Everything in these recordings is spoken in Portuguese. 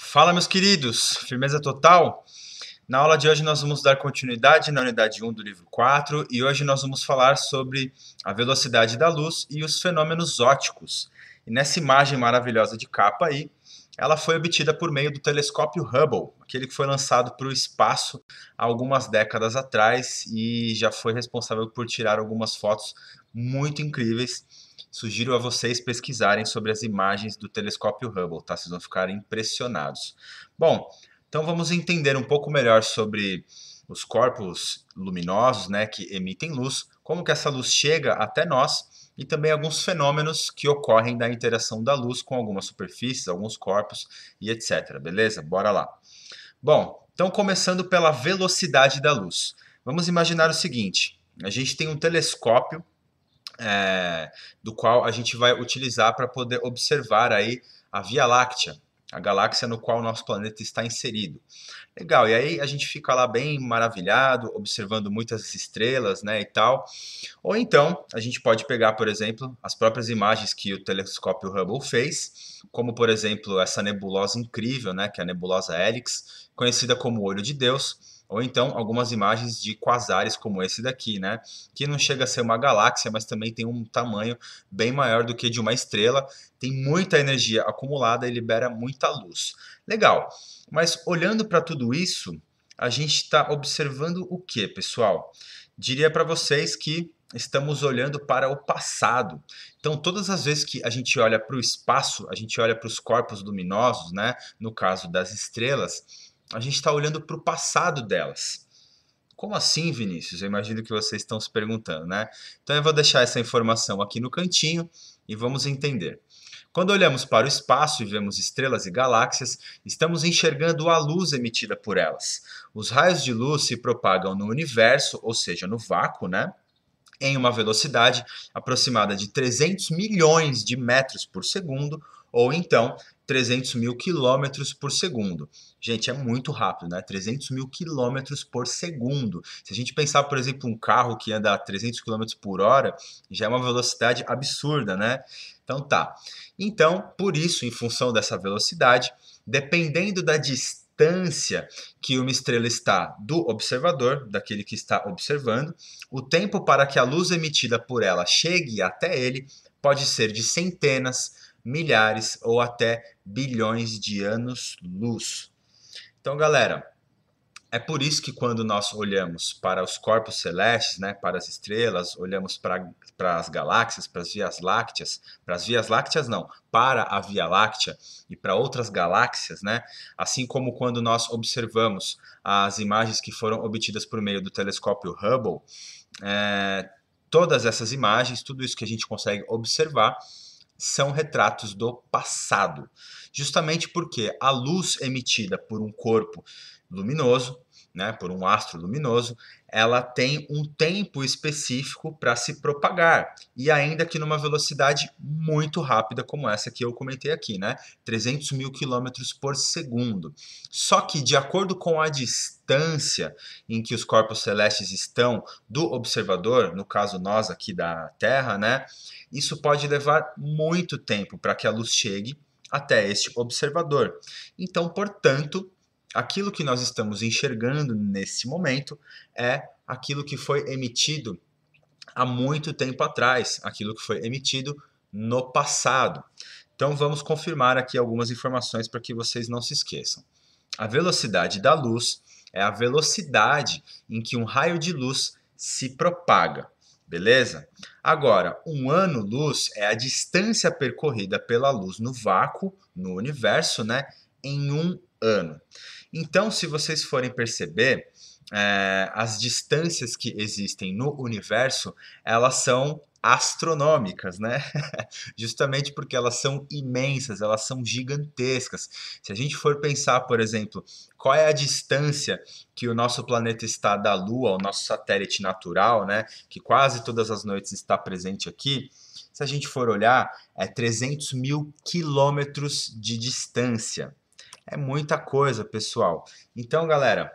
Fala, meus queridos, firmeza total? Na aula de hoje, nós vamos dar continuidade na unidade 1 do livro 4 e hoje nós vamos falar sobre a velocidade da luz e os fenômenos óticos. E nessa imagem maravilhosa de capa aí, ela foi obtida por meio do telescópio Hubble, aquele que foi lançado para o espaço há algumas décadas atrás e já foi responsável por tirar algumas fotos muito incríveis Sugiro a vocês pesquisarem sobre as imagens do telescópio Hubble, tá? Vocês vão ficar impressionados. Bom, então vamos entender um pouco melhor sobre os corpos luminosos, né, que emitem luz, como que essa luz chega até nós e também alguns fenômenos que ocorrem da interação da luz com algumas superfícies, alguns corpos e etc. Beleza? Bora lá. Bom, então começando pela velocidade da luz. Vamos imaginar o seguinte: a gente tem um telescópio é, do qual a gente vai utilizar para poder observar aí a Via Láctea, a galáxia no qual o nosso planeta está inserido. Legal, e aí a gente fica lá bem maravilhado, observando muitas estrelas, né, e tal. Ou então, a gente pode pegar, por exemplo, as próprias imagens que o telescópio Hubble fez, como, por exemplo, essa nebulosa incrível, né, que é a nebulosa Helix, conhecida como Olho de Deus, ou então algumas imagens de quasares como esse daqui, né? Que não chega a ser uma galáxia, mas também tem um tamanho bem maior do que de uma estrela, tem muita energia acumulada e libera muita luz. Legal. Mas olhando para tudo isso, a gente está observando o que, pessoal? Diria para vocês que estamos olhando para o passado. Então, todas as vezes que a gente olha para o espaço, a gente olha para os corpos luminosos, né? No caso das estrelas a gente está olhando para o passado delas. Como assim, Vinícius? Eu imagino que vocês estão se perguntando, né? Então eu vou deixar essa informação aqui no cantinho e vamos entender. Quando olhamos para o espaço e vemos estrelas e galáxias, estamos enxergando a luz emitida por elas. Os raios de luz se propagam no universo, ou seja, no vácuo, né? Em uma velocidade aproximada de 300 milhões de metros por segundo, ou então 300 mil quilômetros por segundo. Gente, é muito rápido, né? 300 mil quilômetros por segundo. Se a gente pensar, por exemplo, um carro que anda a 300 quilômetros por hora, já é uma velocidade absurda, né? Então tá. Então, por isso, em função dessa velocidade, dependendo da distância distância que uma estrela está do observador, daquele que está observando, o tempo para que a luz emitida por ela chegue até ele pode ser de centenas, milhares ou até bilhões de anos-luz. Então, galera, é por isso que quando nós olhamos para os corpos celestes, né, para as estrelas, olhamos para, as galáxias, para as vias lácteas, para as vias lácteas não, para a Via Láctea e para outras galáxias, né? Assim como quando nós observamos as imagens que foram obtidas por meio do telescópio Hubble, é, todas essas imagens, tudo isso que a gente consegue observar, são retratos do passado, justamente porque a luz emitida por um corpo luminoso né, por um astro luminoso, ela tem um tempo específico para se propagar, e ainda que numa velocidade muito rápida como essa que eu comentei aqui, né, 300 mil quilômetros por segundo. Só que, de acordo com a distância em que os corpos celestes estão do observador, no caso nós aqui da Terra, né, isso pode levar muito tempo para que a luz chegue até este observador. Então, portanto, aquilo que nós estamos enxergando nesse momento é aquilo que foi emitido há muito tempo atrás, aquilo que foi emitido no passado. Então vamos confirmar aqui algumas informações para que vocês não se esqueçam. A velocidade da luz é a velocidade em que um raio de luz se propaga, beleza? Agora, um ano-luz é a distância percorrida pela luz no vácuo, no universo, né, em um ano. Então, se vocês forem perceber, é, as distâncias que existem no universo, elas são astronômicas, né? Justamente porque elas são imensas, elas são gigantescas. Se a gente for pensar, por exemplo, qual é a distância que o nosso planeta está da Lua, o nosso satélite natural, né, que quase todas as noites está presente aqui, se a gente for olhar, é 300 mil quilômetros de distância. É muita coisa, pessoal. Então, galera,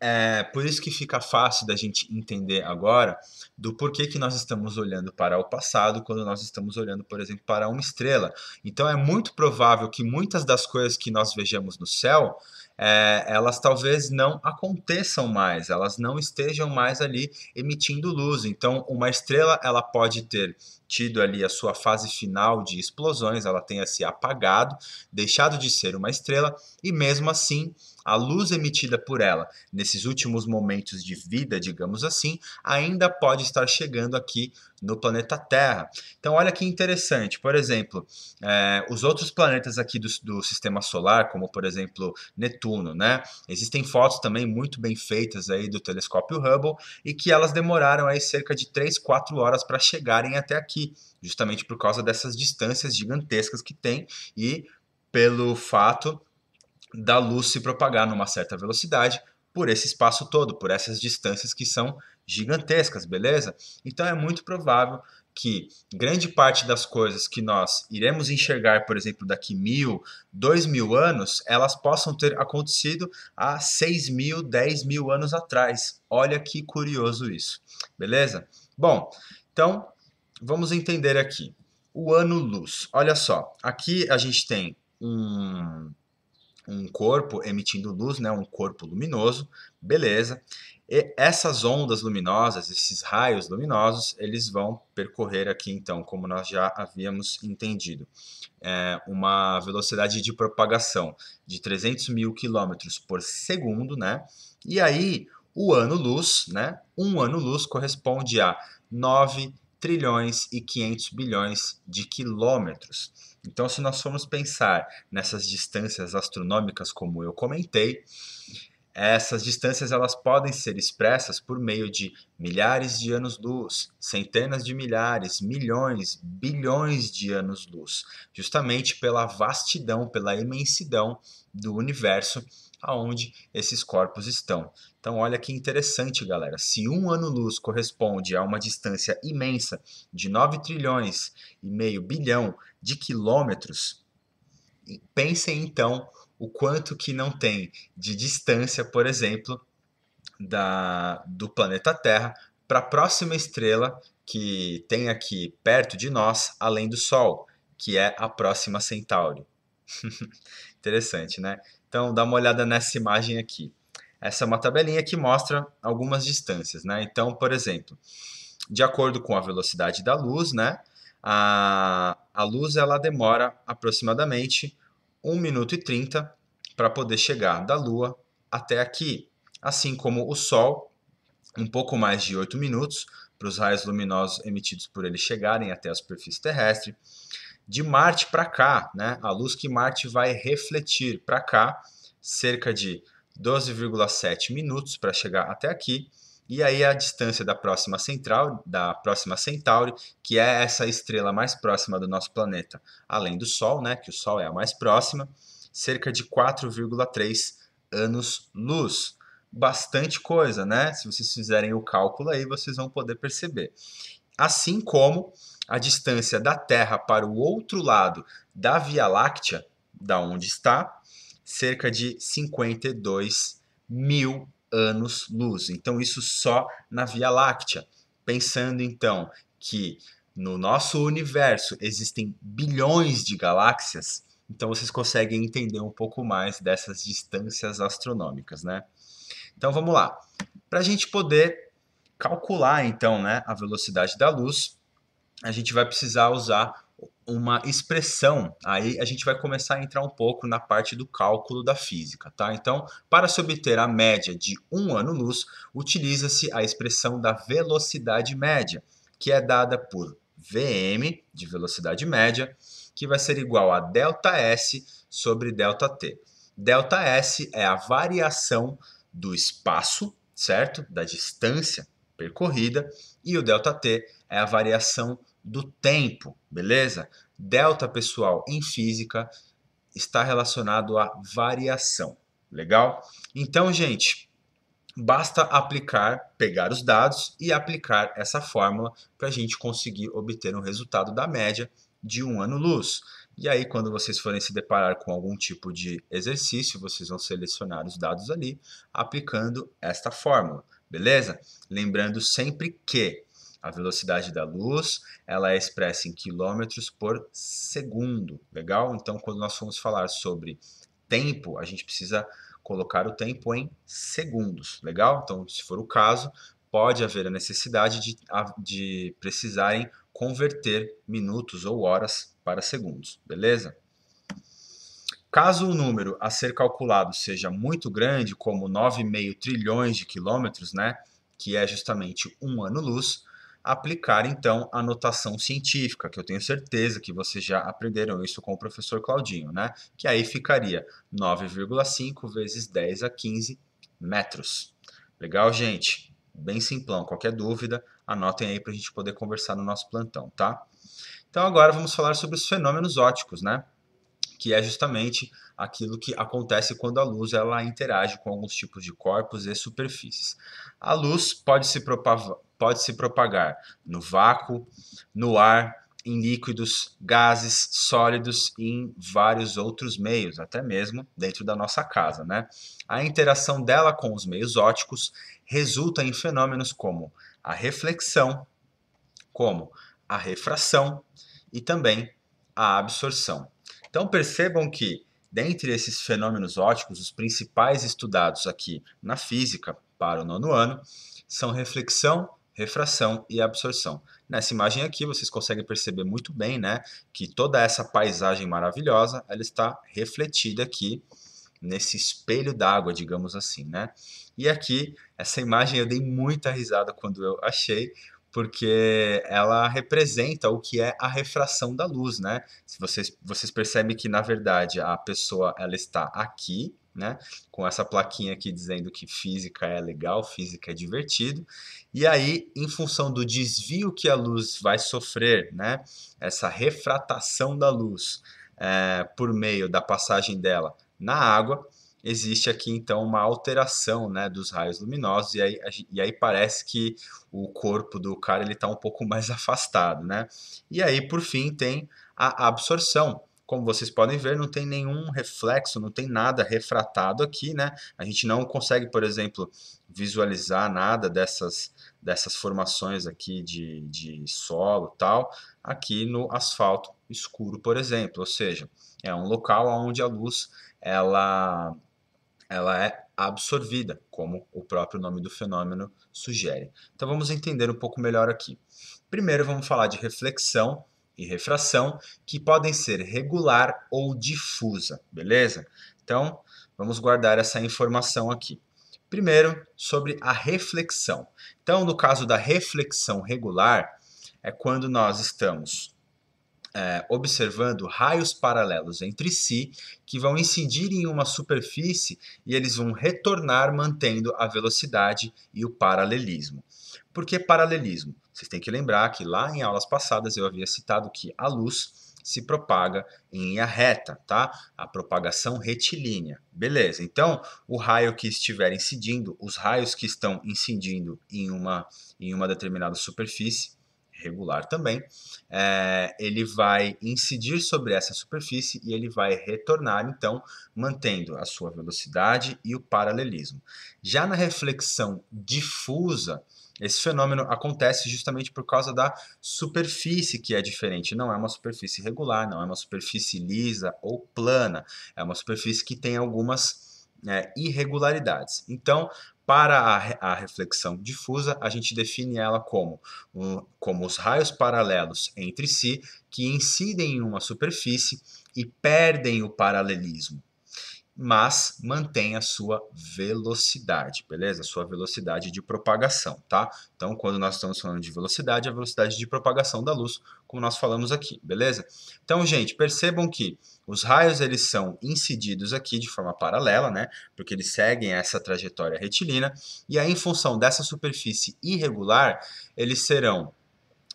é por isso que fica fácil da gente entender agora do porquê que nós estamos olhando para o passado quando nós estamos olhando, por exemplo, para uma estrela. Então é muito provável que muitas das coisas que nós vejamos no céu, é, elas talvez não aconteçam mais, elas não estejam mais ali emitindo luz. Então uma estrela ela pode ter tido ali a sua fase final de explosões, ela tenha se apagado, deixado de ser uma estrela e mesmo assim a luz emitida por ela nesses últimos momentos de vida, digamos assim, ainda pode estar chegando aqui no planeta Terra. Então, olha que interessante. Por exemplo, é, os outros planetas aqui do, do, sistema solar, como por exemplo Netuno, né? Existem fotos também muito bem feitas aí do telescópio Hubble e que elas demoraram aí cerca de 3, 4 horas para chegarem até aqui aqui, justamente por causa dessas distâncias gigantescas que tem e pelo fato da luz se propagar numa certa velocidade por esse espaço todo, por essas distâncias que são gigantescas, beleza? Então é muito provável que grande parte das coisas que nós iremos enxergar, por exemplo, daqui mil, dois mil anos, elas possam ter acontecido há seis mil, dez mil anos atrás. Olha que curioso isso, beleza? Bom, então vamos entender aqui. O ano-luz. Olha só, aqui a gente tem um, um corpo emitindo luz, né? um corpo luminoso, beleza. E essas ondas luminosas, esses raios luminosos, eles vão percorrer aqui, então, como nós já havíamos entendido, é uma velocidade de propagação de 300 mil quilômetros por segundo, né? E aí, o ano-luz, né? Um ano-luz corresponde a 9 trilhões e 500 bilhões de quilômetros. Então, se nós formos pensar nessas distâncias astronômicas, como eu comentei, essas distâncias elas podem ser expressas por meio de milhares de anos-luz, centenas de milhares, milhões, bilhões de anos-luz, justamente pela vastidão, pela imensidão do universo aonde esses corpos estão. Então, olha que interessante, galera. Se um ano-luz corresponde a uma distância imensa de 9 trilhões e meio bilhão de quilômetros, pensem então o quanto que não tem de distância, por exemplo, da, do planeta Terra para a próxima estrela que tem aqui perto de nós, além do Sol, que é a próxima Centauri. Interessante, né? Então, dá uma olhada nessa imagem aqui. Essa é uma tabelinha que mostra algumas distâncias, né? Então, por exemplo, de acordo com a velocidade da luz, né? A, a luz ela demora aproximadamente 1 minuto e 30 para poder chegar da Lua até aqui, assim como o Sol, um pouco mais de 8 minutos para os raios luminosos emitidos por ele chegarem até a superfície terrestre de Marte para cá, né? A luz que Marte vai refletir para cá, cerca de 12,7 minutos para chegar até aqui. E aí a distância da próxima central, da próxima Centauri, que é essa estrela mais próxima do nosso planeta, além do Sol, né, que o Sol é a mais próxima, cerca de 4,3 anos-luz. Bastante coisa, né? Se vocês fizerem o cálculo aí, vocês vão poder perceber. Assim como a distância da Terra para o outro lado da Via Láctea, da onde está, cerca de 52 mil anos-luz. Então, isso só na Via Láctea. Pensando então que no nosso universo existem bilhões de galáxias, então vocês conseguem entender um pouco mais dessas distâncias astronômicas, né? Então vamos lá. Para a gente poder calcular então, né, a velocidade da luz, a gente vai precisar usar uma expressão. Aí a gente vai começar a entrar um pouco na parte do cálculo da física, tá? Então, para se obter a média de um ano-luz, utiliza-se a expressão da velocidade média, que é dada por Vm, de velocidade média, que vai ser igual a ΔS sobre ΔT. ΔS é a variação do espaço, certo? Da distância percorrida, e o ΔT é a variação do tempo, beleza? Delta, pessoal, em física, está relacionado à variação, legal? Então, gente, basta aplicar, pegar os dados e aplicar essa fórmula para a gente conseguir obter um resultado da média de um ano-luz. E aí, quando vocês forem se deparar com algum tipo de exercício, vocês vão selecionar os dados ali, aplicando esta fórmula beleza? Lembrando sempre que a velocidade da luz ela é expressa em quilômetros por segundo, legal? Então, quando nós formos falar sobre tempo, a gente precisa colocar o tempo em segundos, legal? Então, se for o caso, pode haver a necessidade de, de precisarem converter minutos ou horas para segundos, beleza? Caso o número a ser calculado seja muito grande, como 9,5 trilhões de quilômetros, né, que é justamente um ano-luz, aplicar então a notação científica, que eu tenho certeza que vocês já aprenderam isso com o professor Claudinho, né? Que aí ficaria 9,5 vezes 10 a 15 metros. Legal, gente? Bem simplão. Qualquer dúvida, anotem aí para a gente poder conversar no nosso plantão, tá? Então agora vamos falar sobre os fenômenos óticos, né? que é justamente aquilo que acontece quando a luz ela interage com alguns tipos de corpos e superfícies. A luz pode se, pode se propagar no vácuo, no ar, em líquidos, gases, sólidos e em vários outros meios, até mesmo dentro da nossa casa. Né? A interação dela com os meios óticos resulta em fenômenos como a reflexão, como a refração e também a absorção. Então percebam que, dentre esses fenômenos óticos, os principais estudados aqui na física para o nono ano são reflexão, refração e absorção. Nessa imagem aqui, vocês conseguem perceber muito bem né, que toda essa paisagem maravilhosa ela está refletida aqui nesse espelho d'água, digamos assim, né? E aqui, essa imagem eu dei muita risada quando eu achei, porque ela representa o que é a refração da luz, né? Vocês, vocês percebem que, na verdade, a pessoa ela está aqui, né? Com essa plaquinha aqui dizendo que física é legal, física é divertido. E aí, em função do desvio que a luz vai sofrer, né? Essa refratação da luz é, por meio da passagem dela na água, existe aqui então uma alteração né, dos raios luminosos e aí, e aí parece que o corpo do cara está um pouco mais afastado. Né? E aí, por fim, tem a absorção. Como vocês podem ver, não tem nenhum reflexo, não tem nada refratado aqui, né? A gente não consegue, por exemplo, visualizar nada dessas, dessas formações aqui de, de solo tal, aqui no asfalto escuro, por exemplo. Ou seja, é um local onde a luz ela ela é absorvida, como o próprio nome do fenômeno sugere. Então vamos entender um pouco melhor aqui. Primeiro vamos falar de reflexão e refração, que podem ser regular ou difusa, beleza? Então vamos guardar essa informação aqui. Primeiro, sobre a reflexão. Então, no caso da reflexão regular, é quando nós estamos é, observando raios paralelos entre si que vão incidir em uma superfície e eles vão retornar mantendo a velocidade e o paralelismo. Por que paralelismo? Vocês têm que lembrar que lá em aulas passadas eu havia citado que a luz se propaga em linha reta, tá? A propagação retilínea. Beleza, então o raio que estiver incidindo, os raios que estão incidindo em uma, em uma determinada superfície, regular também, é, ele vai incidir sobre essa superfície e ele vai retornar, então, mantendo a sua velocidade e o paralelismo. Já na reflexão difusa, esse fenômeno acontece justamente por causa da superfície que é diferente. Não é uma superfície regular, não é uma superfície lisa ou plana. É uma superfície que tem algumas é, irregularidades. Então, para a, reflexão difusa, a gente define ela como, como os raios paralelos entre si que incidem em uma superfície e perdem o paralelismo mas mantém a sua velocidade, beleza? A sua velocidade de propagação, tá? Então, quando nós estamos falando de velocidade, é a velocidade de propagação da luz, como nós falamos aqui, beleza? Então, gente, percebam que os raios eles são incididos aqui de forma paralela, né? Porque eles seguem essa trajetória retilínea, e aí em função dessa superfície irregular, eles serão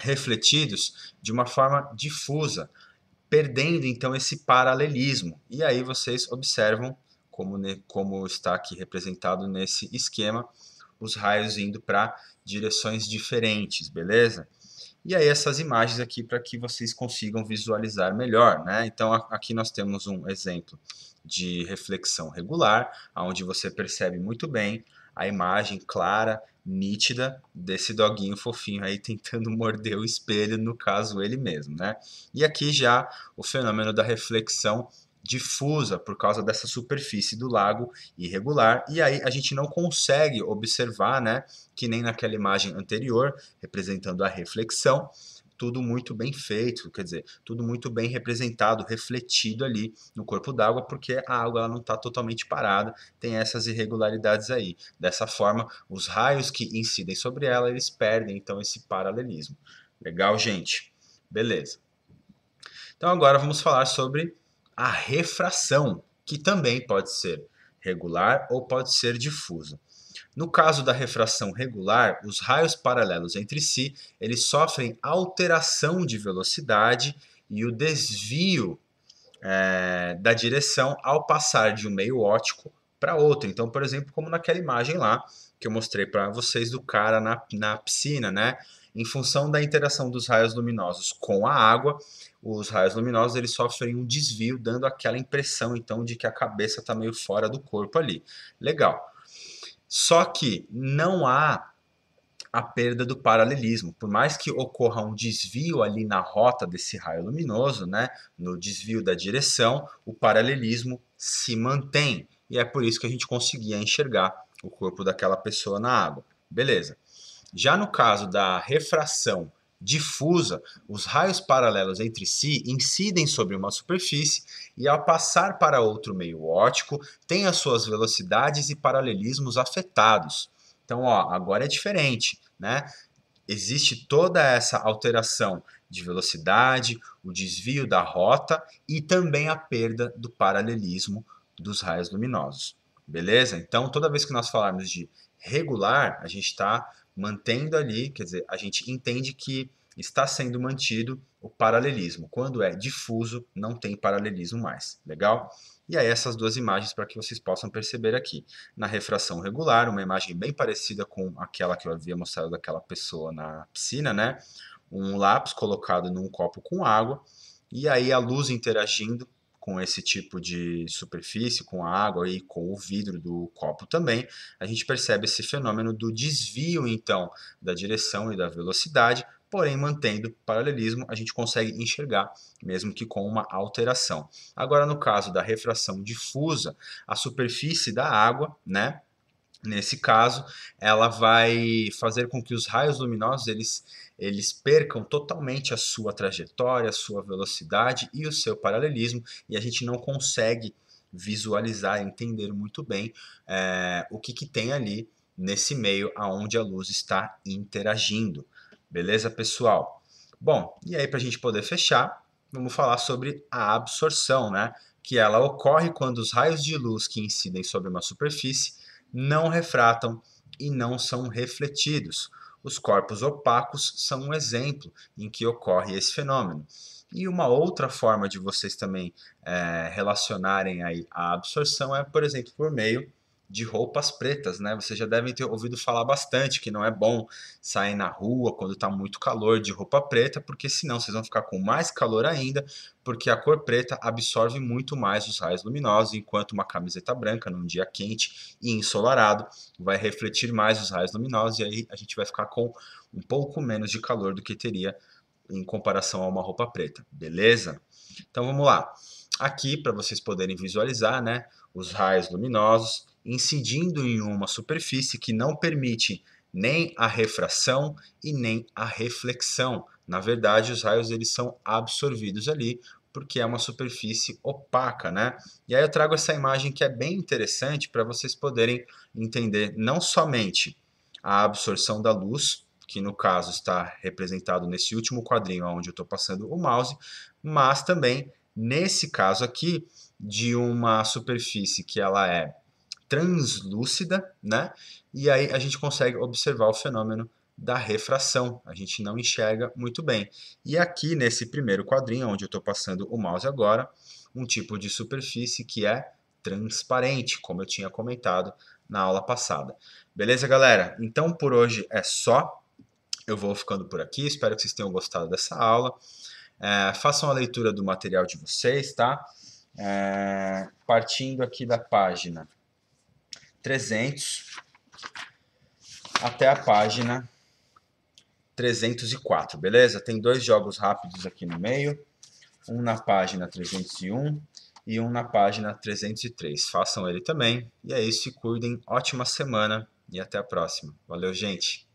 refletidos de uma forma difusa, perdendo então esse paralelismo. E aí vocês observam como, como está aqui representado nesse esquema, os raios indo para direções diferentes, beleza? E aí essas imagens aqui para que vocês consigam visualizar melhor, né? Então aqui nós temos um exemplo de reflexão regular, onde você percebe muito bem a imagem clara nítida desse doguinho fofinho aí tentando morder o espelho, no caso ele mesmo, né? E aqui já o fenômeno da reflexão difusa por causa dessa superfície do lago irregular e aí a gente não consegue observar, né, que nem naquela imagem anterior representando a reflexão, tudo muito bem feito, quer dizer, tudo muito bem representado, refletido ali no corpo d'água, porque a água ela não está totalmente parada, tem essas irregularidades aí. Dessa forma, os raios que incidem sobre ela, eles perdem então esse paralelismo. Legal, gente? Beleza. Então agora vamos falar sobre a refração, que também pode ser regular ou pode ser difusa. No caso da refração regular, os raios paralelos entre si, eles sofrem alteração de velocidade e o desvio é, da direção ao passar de um meio óptico para outro. Então, por exemplo, como naquela imagem lá que eu mostrei para vocês do cara na, na piscina, né? Em função da interação dos raios luminosos com a água, os raios luminosos eles sofrem um desvio, dando aquela impressão então de que a cabeça está meio fora do corpo ali. Legal. Só que não há a perda do paralelismo. Por mais que ocorra um desvio ali na rota desse raio luminoso, né, no desvio da direção, o paralelismo se mantém. E é por isso que a gente conseguia enxergar o corpo daquela pessoa na água. Beleza. Já no caso da refração difusa, os raios paralelos entre si incidem sobre uma superfície e, ao passar para outro meio óptico, têm as suas velocidades e paralelismos afetados. Então, ó, agora é diferente, né? Existe toda essa alteração de velocidade, o desvio da rota e também a perda do paralelismo dos raios luminosos. Beleza? Então, toda vez que nós falarmos de regular, a gente está mantendo ali, quer dizer, a gente entende que está sendo mantido o paralelismo. Quando é difuso, não tem paralelismo mais. Legal? E aí essas duas imagens para que vocês possam perceber aqui. Na refração regular, uma imagem bem parecida com aquela que eu havia mostrado daquela pessoa na piscina, né? Um lápis colocado num copo com água, e aí a luz interagindo com esse tipo de superfície, com a água e com o vidro do copo também, a gente percebe esse fenômeno do desvio, então, da direção e da velocidade, porém mantendo paralelismo, a gente consegue enxergar, mesmo que com uma alteração. Agora, no caso da refração difusa, a superfície da água, né, Nesse caso, ela vai fazer com que os raios luminosos eles, eles percam totalmente a sua trajetória, a sua velocidade e o seu paralelismo, e a gente não consegue visualizar, entender muito bem é, o que, que tem ali nesse meio aonde a luz está interagindo. Beleza, pessoal? Bom, e aí para a gente poder fechar, vamos falar sobre a absorção, né? Que ela ocorre quando os raios de luz que incidem sobre uma superfície não refratam e não são refletidos. Os corpos opacos são um exemplo em que ocorre esse fenômeno. E uma outra forma de vocês também é, relacionarem aí a absorção é, por exemplo, por meio de roupas pretas, né? Vocês já devem ter ouvido falar bastante que não é bom sair na rua quando está muito calor de roupa preta, porque senão vocês vão ficar com mais calor ainda, porque a cor preta absorve muito mais os raios luminosos, enquanto uma camiseta branca num dia quente e ensolarado vai refletir mais os raios luminosos e aí a gente vai ficar com um pouco menos de calor do que teria em comparação a uma roupa preta, beleza? Então vamos lá. Aqui para vocês poderem visualizar, né, os raios luminosos incidindo em uma superfície que não permite nem a refração e nem a reflexão. Na verdade, os raios eles são absorvidos ali porque é uma superfície opaca, né? E aí eu trago essa imagem que é bem interessante para vocês poderem entender não somente a absorção da luz, que no caso está representado nesse último quadrinho onde eu estou passando o mouse, mas também nesse caso aqui de uma superfície que ela é translúcida, né? E aí a gente consegue observar o fenômeno da refração. A gente não enxerga muito bem. E aqui nesse primeiro quadrinho, onde eu estou passando o mouse agora, um tipo de superfície que é transparente, como eu tinha comentado na aula passada. Beleza, galera? Então por hoje é só. Eu vou ficando por aqui. Espero que vocês tenham gostado dessa aula. É, façam a leitura do material de vocês, tá? É, partindo aqui da página 300 até a página 304, beleza? Tem dois jogos rápidos aqui no meio, um na página 301 e um na página 303. Façam ele também. E é isso, se cuidem. Ótima semana e até a próxima. Valeu, gente!